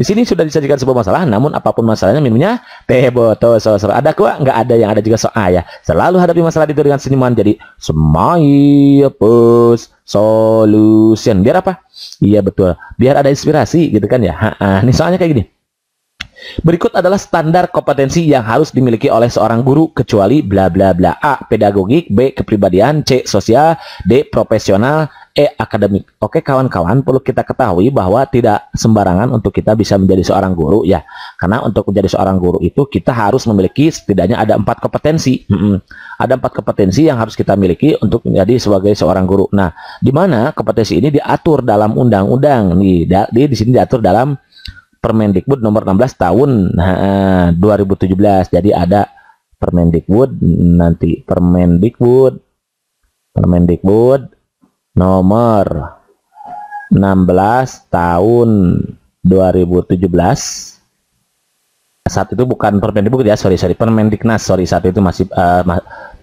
Di sini sudah disajikan sebuah masalah, namun apapun masalahnya minumnya teh botol sorosor. Ada kok nggak ada yang ada juga so ayah. Ya. Selalu hadapi masalah itu dengan senyuman. Jadi pus solution. Biar apa? Iya betul. Biar ada inspirasi gitu kan ya. Ha -ha. Nih soalnya kayak gini. Berikut adalah standar kompetensi yang harus dimiliki oleh seorang guru kecuali bla bla bla A. Pedagogik B. Kepribadian C. Sosial D. Profesional E. Akademik Oke kawan-kawan perlu kita ketahui bahwa tidak sembarangan untuk kita bisa menjadi seorang guru ya Karena untuk menjadi seorang guru itu kita harus memiliki setidaknya ada empat kompetensi hmm, Ada empat kompetensi yang harus kita miliki untuk menjadi sebagai seorang guru Nah di mana kompetensi ini diatur dalam undang-undang nih di, di sini diatur dalam Permendikbud nomor 16 tahun nah, 2017. Jadi ada Permendikbud nanti Permendikbud Permendikbud nomor 16 tahun 2017 saat itu bukan Permendikbud ya sorry sorry Permendiknas sorry saat itu masih uh,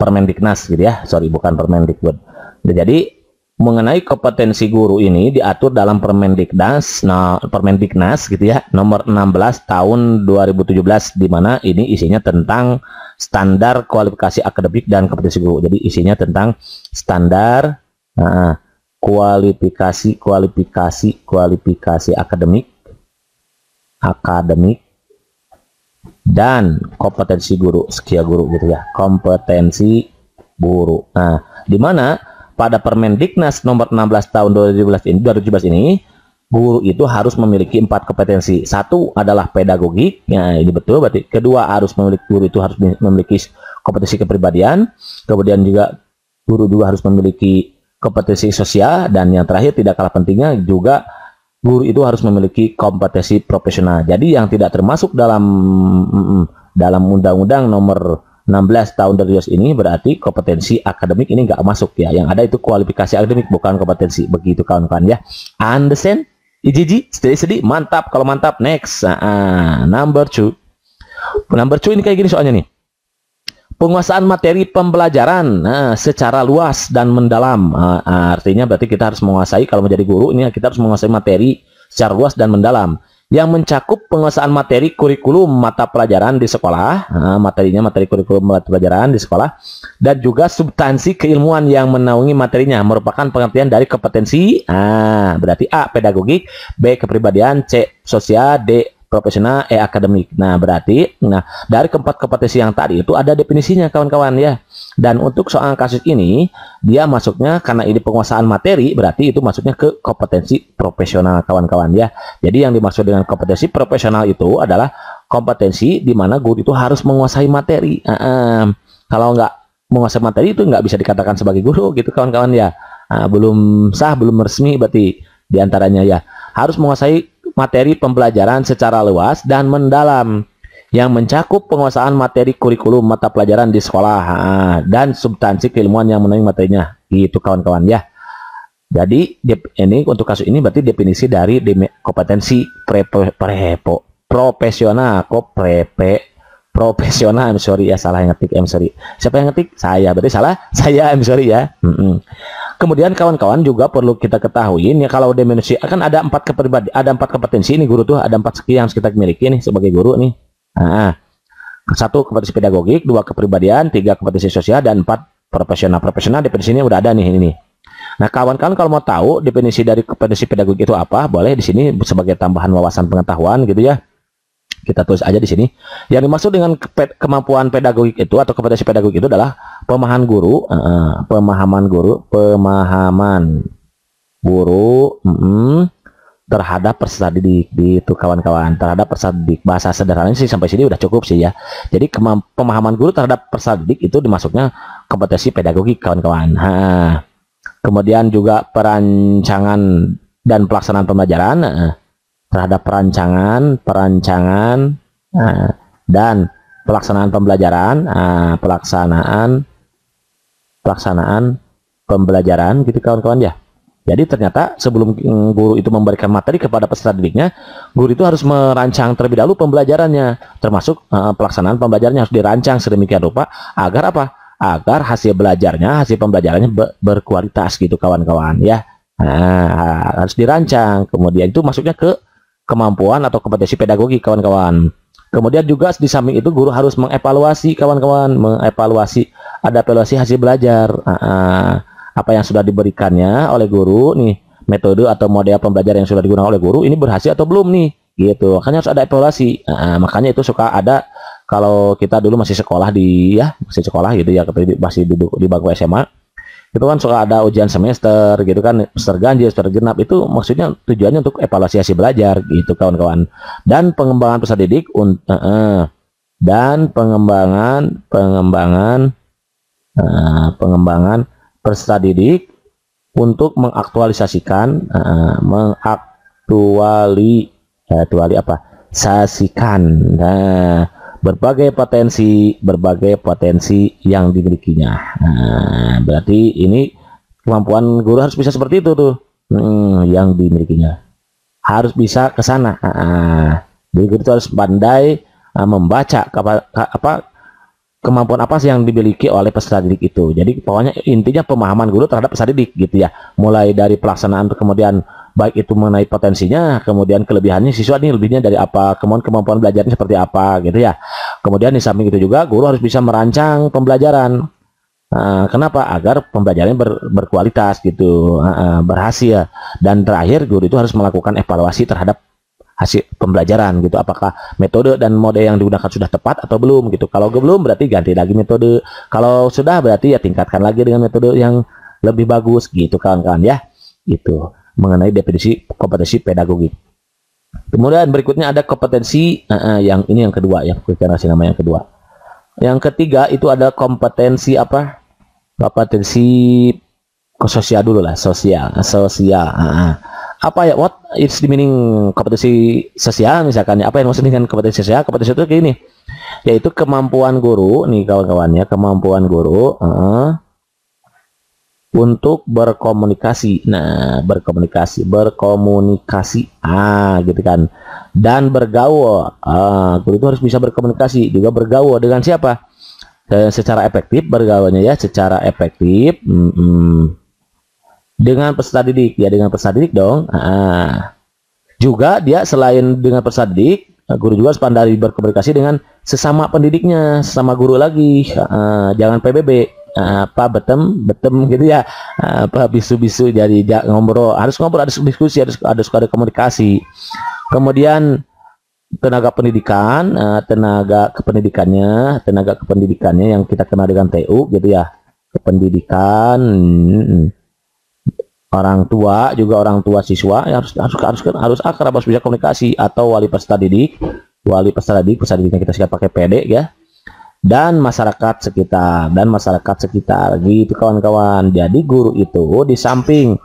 Permendiknas gitu ya sorry bukan Permendikbud nah, jadi mengenai kompetensi guru ini diatur dalam Permendiknas nah Permendiknas gitu ya nomor 16 tahun 2017 di mana ini isinya tentang standar kualifikasi akademik dan kompetensi guru. Jadi isinya tentang standar nah, kualifikasi kualifikasi kualifikasi akademik akademik dan kompetensi guru, skill guru gitu ya. Kompetensi guru. Nah, di mana pada Permendiknas nomor 16 tahun 2017 ini, guru itu harus memiliki empat kompetensi. Satu adalah pedagogik, ya ini betul berarti. Kedua harus memiliki guru itu harus memiliki kompetensi kepribadian. Kemudian juga guru juga harus memiliki kompetensi sosial dan yang terakhir tidak kalah pentingnya juga guru itu harus memiliki kompetensi profesional. Jadi yang tidak termasuk dalam mm, mm, mm, dalam undang-undang nomor 16 tahun dari US ini berarti kompetensi akademik ini nggak masuk ya. Yang ada itu kualifikasi akademik bukan kompetensi. Begitu kawan-kawan ya. Understand? IJJ, sedih-sedih, mantap. Kalau mantap, next. Nah, number two. Number two ini kayak gini soalnya nih. Penguasaan materi pembelajaran nah, secara luas dan mendalam. Nah, artinya berarti kita harus menguasai, kalau menjadi guru, ini kita harus menguasai materi secara luas dan mendalam yang mencakup penguasaan materi kurikulum mata pelajaran di sekolah, nah, materinya materi kurikulum mata pelajaran di sekolah, dan juga substansi keilmuan yang menaungi materinya merupakan pengertian dari kompetensi, ah berarti A pedagogik, B kepribadian, C sosial, D profesional, E akademik. Nah berarti, nah dari keempat kompetensi yang tadi itu ada definisinya kawan-kawan ya. Dan untuk soal kasus ini, dia masuknya karena ini penguasaan materi, berarti itu masuknya ke kompetensi profesional kawan-kawan ya. Jadi yang dimaksud dengan kompetensi profesional itu adalah kompetensi di mana guru itu harus menguasai materi. Uh, -uh. kalau nggak menguasai materi itu nggak bisa dikatakan sebagai guru gitu kawan-kawan ya. Uh, belum sah, belum resmi berarti diantaranya ya. Harus menguasai materi pembelajaran secara luas dan mendalam yang mencakup penguasaan materi kurikulum mata pelajaran di sekolah dan substansi keilmuan yang menunjang materinya. Gitu kawan-kawan ya. Jadi ini untuk kasus ini berarti definisi dari kompetensi pre, pre, profesional kok prepe profesional I'm sorry ya salah yang ngetik I'm sorry siapa yang ngetik saya berarti salah saya I'm sorry ya mm -mm. kemudian kawan-kawan juga perlu kita ketahui ini kalau definisi akan ada empat kepribadi ada empat kompetensi ini guru tuh ada empat skill yang harus kita miliki nih sebagai guru nih Nah, satu kompetensi pedagogik, dua kepribadian, tiga kompetensi sosial, dan empat profesional. Profesional definisinya udah ada nih ini. Nah, kawan-kawan kalau mau tahu definisi dari kompetensi pedagogik itu apa, boleh di sini sebagai tambahan wawasan pengetahuan gitu ya. Kita tulis aja di sini. Yang dimaksud dengan kemampuan pedagogik itu atau kompetensi pedagogik itu adalah pemahaman guru, pemahaman guru, pemahaman guru, mm -hmm terhadap persadik didik di itu kawan-kawan terhadap persadik didik bahasa sederhananya sih sampai sini udah cukup sih ya jadi pemahaman guru terhadap persadik didik itu dimasuknya kompetensi pedagogik kawan-kawan kemudian juga perancangan dan pelaksanaan pembelajaran terhadap perancangan perancangan dan pelaksanaan pembelajaran pelaksanaan pelaksanaan pembelajaran gitu kawan-kawan ya jadi ternyata sebelum eh, guru itu memberikan materi kepada peserta didiknya, guru itu harus merancang terlebih dahulu pembelajarannya, termasuk uh, pelaksanaan pembelajarannya harus dirancang sedemikian rupa agar apa? Agar hasil belajarnya, hasil pembelajarannya be berkualitas gitu kawan-kawan ya. Nah, harus dirancang. Kemudian itu masuknya ke kemampuan atau kompetensi pedagogi kawan-kawan. Kemudian juga di samping itu guru harus mengevaluasi kawan-kawan, mengevaluasi ada evaluasi hasil belajar. Uh, apa yang sudah diberikannya oleh guru nih metode atau model pembelajaran yang sudah digunakan oleh guru ini berhasil atau belum nih gitu makanya harus ada evaluasi nah, makanya itu suka ada kalau kita dulu masih sekolah di ya masih sekolah gitu ya masih duduk di bangku SMA itu kan suka ada ujian semester gitu kan semester ganjil semester genap itu maksudnya tujuannya untuk evaluasi hasil belajar gitu kawan-kawan dan pengembangan peserta didik uh, uh, dan pengembangan pengembangan uh, pengembangan peserta didik untuk mengaktualisasikan uh, mengaktuali aktuali eh, apa saksikan nah berbagai potensi berbagai potensi yang dimilikinya nah, berarti ini kemampuan guru harus bisa seperti itu tuh hmm, yang dimilikinya harus bisa ke sana nah, jadi guru itu harus pandai uh, ah, membaca apa, apa kemampuan apa sih yang dimiliki oleh peserta didik itu. Jadi pokoknya intinya pemahaman guru terhadap peserta didik gitu ya. Mulai dari pelaksanaan kemudian baik itu mengenai potensinya, kemudian kelebihannya siswa ini lebihnya dari apa, kemudian kemampuan belajarnya seperti apa gitu ya. Kemudian di samping itu juga guru harus bisa merancang pembelajaran. Nah, kenapa? Agar pembelajaran ber, berkualitas gitu, berhasil. Dan terakhir guru itu harus melakukan evaluasi terhadap hasil pembelajaran gitu apakah metode dan mode yang digunakan sudah tepat atau belum gitu kalau belum berarti ganti lagi metode kalau sudah berarti ya tingkatkan lagi dengan metode yang lebih bagus gitu kawan-kawan ya Itu mengenai definisi kompetensi pedagogik kemudian berikutnya ada kompetensi uh, uh, yang ini yang kedua yang kasih nama yang kedua yang ketiga itu ada kompetensi apa kompetensi sosial dulu lah sosial sosial uh, uh apa ya what is the meaning kompetisi sosial misalkan ya apa yang maksud dengan kompetisi sosial kompetisi itu kayak gini yaitu kemampuan guru nih kawan-kawannya kemampuan guru uh, untuk berkomunikasi nah berkomunikasi berkomunikasi ah gitu kan dan bergaul ah guru itu harus bisa berkomunikasi juga bergaul dengan siapa eh, secara efektif bergaulnya ya secara efektif mm -mm dengan peserta didik ya dengan peserta didik dong nah, juga dia selain dengan peserta didik eh, guru juga pandai berkomunikasi dengan sesama pendidiknya sesama guru lagi ah, jangan PBB ah, apa betem betem gitu ya ah, apa bisu-bisu jadi ngobrol harus ngobrol harus diskusi harus ada suka ada komunikasi kemudian tenaga pendidikan tenaga kependidikannya tenaga kependidikannya yang kita kenal dengan TU gitu ya kependidikan orang tua juga orang tua siswa ya harus harus harus harus akrab harus bisa komunikasi atau wali peserta didik wali peserta didik peserta didiknya kita sikat pakai PD ya dan masyarakat sekitar dan masyarakat sekitar gitu kawan-kawan jadi guru itu di samping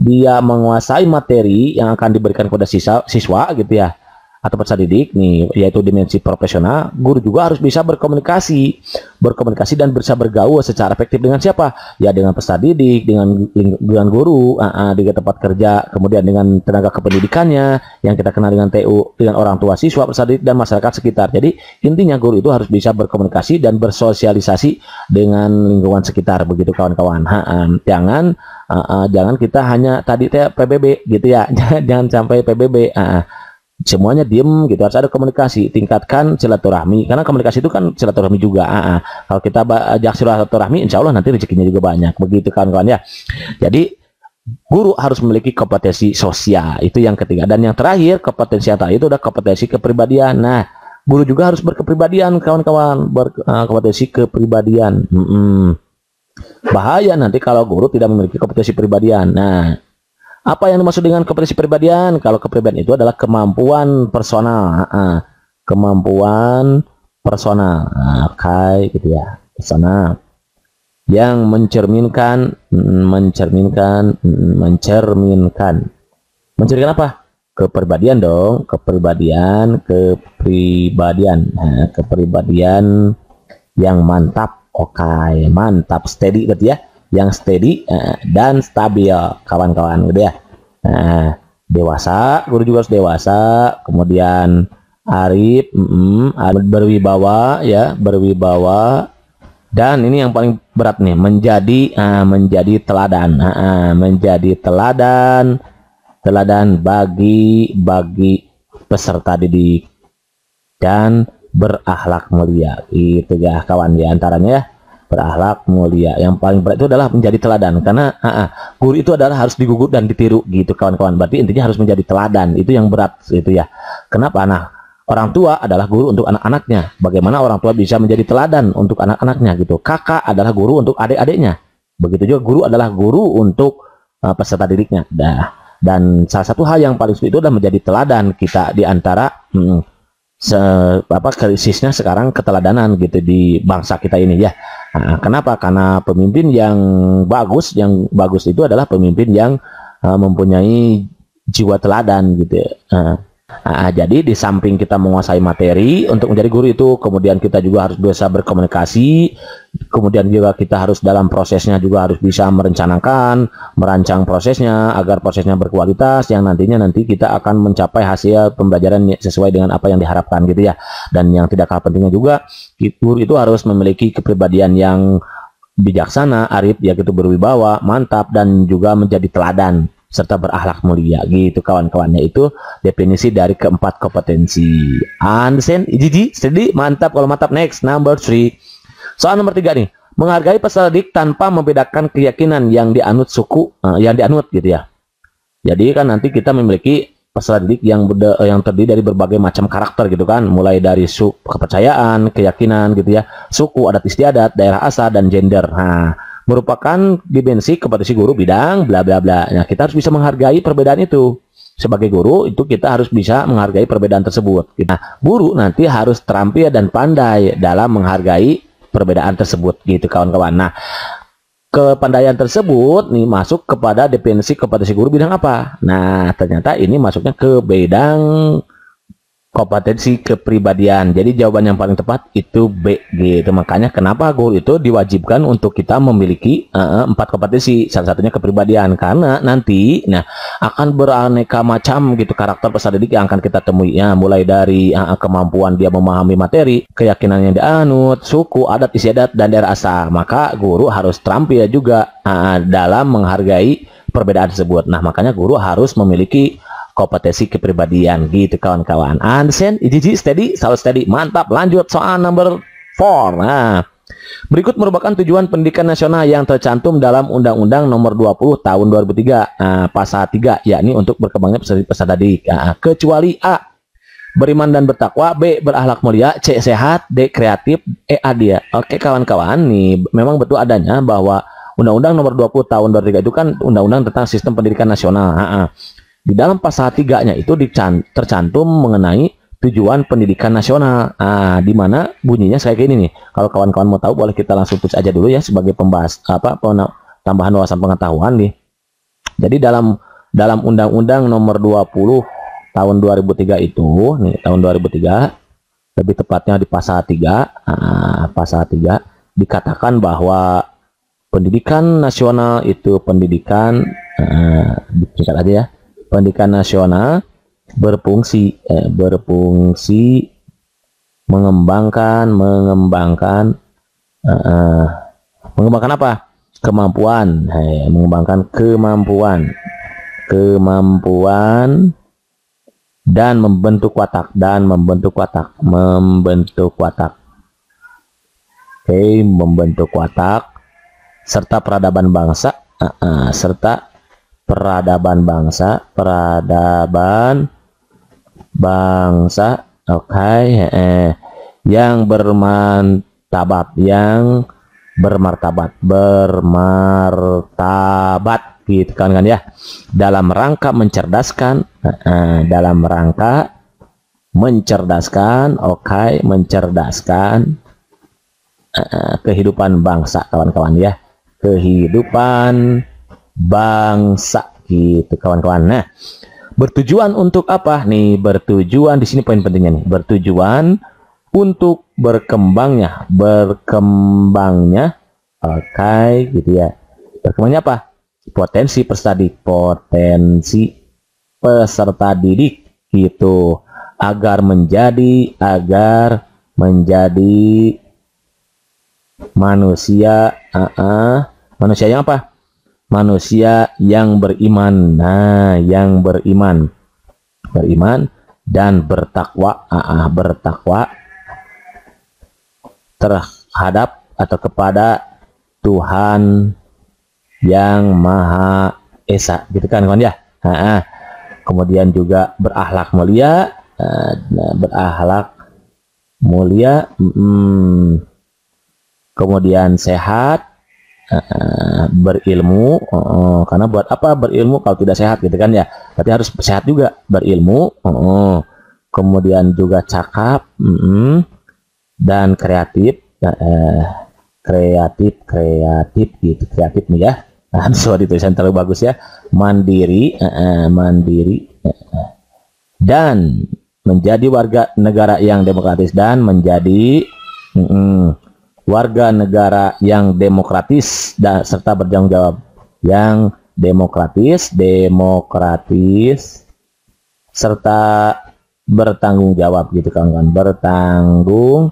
dia menguasai materi yang akan diberikan kepada siswa, siswa gitu ya atau peserta didik nih yaitu dimensi profesional guru juga harus bisa berkomunikasi berkomunikasi dan bisa bergaul secara efektif dengan siapa ya dengan peserta didik dengan lingkungan guru uh, uh, di tempat kerja kemudian dengan tenaga kependidikannya yang kita kenal dengan TU dengan orang tua siswa peserta didik dan masyarakat sekitar jadi intinya guru itu harus bisa berkomunikasi dan bersosialisasi dengan lingkungan sekitar begitu kawan-kawan uh, jangan uh, uh, jangan kita hanya tadi teh PBB gitu ya jangan sampai PBB uh, semuanya diem gitu harus ada komunikasi tingkatkan silaturahmi karena komunikasi itu kan silaturahmi juga ah, ah. kalau kita ajak eh, silaturahmi insya Allah nanti rezekinya juga banyak begitu kawan-kawan ya jadi guru harus memiliki kompetensi sosial itu yang ketiga dan yang terakhir kompetensi yang terakhir itu adalah kompetensi kepribadian nah guru juga harus berkepribadian kawan-kawan berkompetensi eh, kepribadian hmm -hmm. bahaya nanti kalau guru tidak memiliki kompetensi kepribadian nah apa yang dimaksud dengan kompetensi kepribadian? Kalau kepribadian itu adalah kemampuan personal, nah, kemampuan personal, nah, kayak gitu ya, personal yang mencerminkan, mencerminkan, mencerminkan, mencerminkan apa? Kepribadian dong, kepribadian, kepribadian, nah, kepribadian yang mantap, oke, okay, mantap, steady berarti gitu ya yang steady uh, dan stabil kawan-kawan gitu ya. Nah, dewasa, guru juga harus dewasa, kemudian arif, mm, berwibawa ya, berwibawa dan ini yang paling berat nih menjadi uh, menjadi teladan uh, uh, menjadi teladan teladan bagi bagi peserta didik dan berakhlak mulia itu ya kawan ya antaranya berakhlak mulia. Yang paling berat itu adalah menjadi teladan karena uh, uh, guru itu adalah harus digugur dan ditiru gitu kawan-kawan. Berarti intinya harus menjadi teladan. Itu yang berat itu ya. Kenapa? Nah, orang tua adalah guru untuk anak-anaknya. Bagaimana orang tua bisa menjadi teladan untuk anak-anaknya gitu. Kakak adalah guru untuk adik-adiknya. Begitu juga guru adalah guru untuk uh, peserta didiknya. dah dan salah satu hal yang paling sulit itu adalah menjadi teladan kita di antara hmm, se, apa krisisnya sekarang keteladanan gitu di bangsa kita ini ya. Nah, kenapa? Karena pemimpin yang bagus, yang bagus itu adalah pemimpin yang uh, mempunyai jiwa teladan gitu. Ya. Nah, Nah, jadi di samping kita menguasai materi untuk menjadi guru itu kemudian kita juga harus bisa berkomunikasi, kemudian juga kita harus dalam prosesnya juga harus bisa merencanakan, merancang prosesnya agar prosesnya berkualitas yang nantinya nanti kita akan mencapai hasil pembelajaran sesuai dengan apa yang diharapkan gitu ya. Dan yang tidak kalah pentingnya juga guru itu harus memiliki kepribadian yang bijaksana, arif, ya gitu berwibawa, mantap dan juga menjadi teladan serta berakhlak mulia gitu kawan-kawannya itu definisi dari keempat kompetensi understand Jiji sedih mantap kalau mantap next number three soal nomor tiga nih menghargai peserdik tanpa membedakan keyakinan yang dianut suku uh, yang dianut gitu ya jadi kan nanti kita memiliki peserdik yang uh, yang terdiri dari berbagai macam karakter gitu kan mulai dari suku kepercayaan keyakinan gitu ya suku adat istiadat daerah asal dan gender nah merupakan dimensi kompetensi guru bidang bla bla bla. Nah, kita harus bisa menghargai perbedaan itu. Sebagai guru itu kita harus bisa menghargai perbedaan tersebut. Nah, guru nanti harus terampil dan pandai dalam menghargai perbedaan tersebut gitu kawan-kawan. Nah, kepandaian tersebut nih masuk kepada definisi kompetensi guru bidang apa? Nah, ternyata ini masuknya ke bidang kompetensi kepribadian. Jadi jawaban yang paling tepat itu B gitu. Makanya kenapa guru itu diwajibkan untuk kita memiliki eh, empat kompetensi. Salah satunya kepribadian karena nanti nah akan beraneka macam gitu karakter peserta didik yang akan kita temui ya mulai dari uh, kemampuan dia memahami materi, keyakinan yang dianut, suku, adat istiadat dan daerah asal. Maka guru harus terampil juga uh, dalam menghargai perbedaan tersebut. Nah, makanya guru harus memiliki kompetensi kepribadian gitu kawan-kawan. Ansen, Jiji steady, selalu steady. Mantap. Lanjut soal number 4. Nah, Berikut merupakan tujuan pendidikan nasional yang tercantum dalam Undang-Undang Nomor 20 Tahun 2003 nah, eh, Pasal 3 yakni untuk berkembangnya peserta didik. Nah, kecuali A beriman dan bertakwa, B berahlak mulia, C sehat, D kreatif, E Adia. Oke kawan-kawan, nih memang betul adanya bahwa Undang-Undang Nomor 20 Tahun 2003 itu kan undang-undang tentang sistem pendidikan nasional. Ha ah, ah. -ha. Di dalam pasal 3-nya itu tercantum mengenai tujuan pendidikan nasional. Nah, di mana bunyinya saya gini nih. Kalau kawan-kawan mau tahu boleh kita langsung tulis aja dulu ya sebagai pembahas apa tambahan wawasan pengetahuan nih. Jadi dalam dalam Undang-Undang Nomor 20 tahun 2003 itu, nih tahun 2003 lebih tepatnya di pasal 3, nah, pasal 3 dikatakan bahwa pendidikan nasional itu pendidikan eh, aja ya pendidikan nasional berfungsi eh, berfungsi mengembangkan mengembangkan uh, uh, mengembangkan apa kemampuan hey, eh, mengembangkan kemampuan kemampuan dan membentuk watak dan membentuk watak membentuk watak oke okay, membentuk watak serta peradaban bangsa uh, uh, serta peradaban bangsa, peradaban bangsa, oke, okay, eh, yang bermartabat, yang bermartabat, bermartabat, gitu kan kan ya, dalam rangka mencerdaskan, eh, dalam rangka mencerdaskan, oke, okay, mencerdaskan eh, kehidupan bangsa, kawan-kawan ya, kehidupan bangsa gitu kawan-kawan. Nah, bertujuan untuk apa nih? Bertujuan di sini poin pentingnya nih. Bertujuan untuk berkembangnya, berkembangnya, oke okay, gitu ya. Berkembangnya apa? Potensi peserta didik, potensi peserta didik gitu agar menjadi agar menjadi manusia uh ah, -uh, ah. manusia yang apa manusia yang beriman. Nah, yang beriman. Beriman dan bertakwa. Ah, ah, bertakwa terhadap atau kepada Tuhan yang Maha Esa. Gitu kan, kawan ya? Ah, ah. Kemudian juga berahlak mulia, eh, ah, berahlak mulia, hmm. kemudian sehat, Eh, berilmu eh, karena buat apa berilmu kalau tidak sehat gitu kan ya tapi harus sehat juga berilmu eh, kemudian juga cakap dan kreatif kreatif kreatif gitu kreatif nih ya nah, sorry tulisan terlalu bagus ya mandiri mandiri dan menjadi warga negara yang demokratis dan menjadi uh, warga negara yang demokratis dan serta bertanggung jawab yang demokratis, demokratis serta bertanggung jawab gitu kawan-kawan, bertanggung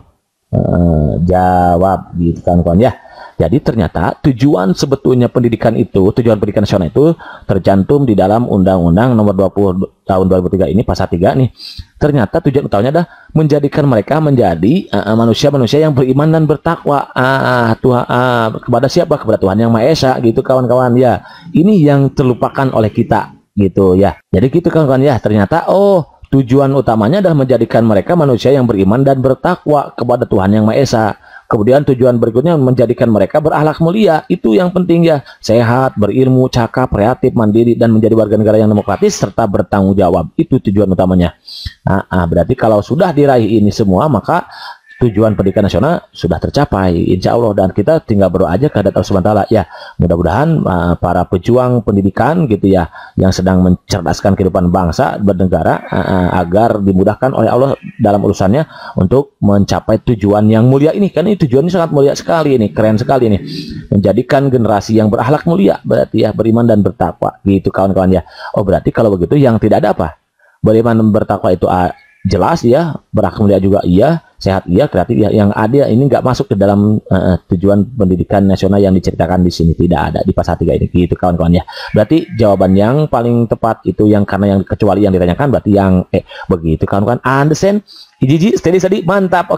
eh, jawab gitu kawan-kawan ya. Jadi ternyata tujuan sebetulnya pendidikan itu, tujuan pendidikan nasional itu tercantum di dalam Undang-Undang Nomor 20 Tahun 2003 ini Pasal 3 nih. Ternyata tujuan utamanya adalah menjadikan mereka menjadi eh, manusia-manusia uh, yang beriman dan bertakwa ah, Tuhan ah, kepada siapa? Kepada Tuhan yang Maha Esa gitu kawan-kawan ya. Ini yang terlupakan oleh kita gitu ya. Jadi gitu kawan-kawan ya. Ternyata oh Tujuan utamanya adalah menjadikan mereka manusia yang beriman dan bertakwa kepada Tuhan Yang Maha Esa. Kemudian tujuan berikutnya menjadikan mereka berahlak mulia. Itu yang penting ya. Sehat, berilmu, cakap, kreatif, mandiri, dan menjadi warga negara yang demokratis serta bertanggung jawab. Itu tujuan utamanya. Nah, berarti kalau sudah diraih ini semua, maka tujuan pendidikan nasional sudah tercapai insya Allah dan kita tinggal berdoa aja ke Allah Subhanahu Taala ya mudah-mudahan uh, para pejuang pendidikan gitu ya yang sedang mencerdaskan kehidupan bangsa bernegara uh, uh agar dimudahkan oleh Allah dalam urusannya untuk mencapai tujuan yang mulia ini kan ini tujuannya sangat mulia sekali ini keren sekali ini menjadikan generasi yang berakhlak mulia berarti ya beriman dan bertakwa gitu kawan-kawan ya oh berarti kalau begitu yang tidak ada apa beriman dan bertakwa itu uh, jelas ya mulia juga iya sehat iya kreatif iya yang ada ini nggak masuk ke dalam uh, tujuan pendidikan nasional yang diceritakan di sini tidak ada di pasal tiga ini gitu kawan-kawan ya berarti jawaban yang paling tepat itu yang karena yang kecuali yang ditanyakan berarti yang eh begitu kawan-kawan understand Jiji, steady, steady, mantap. Oke.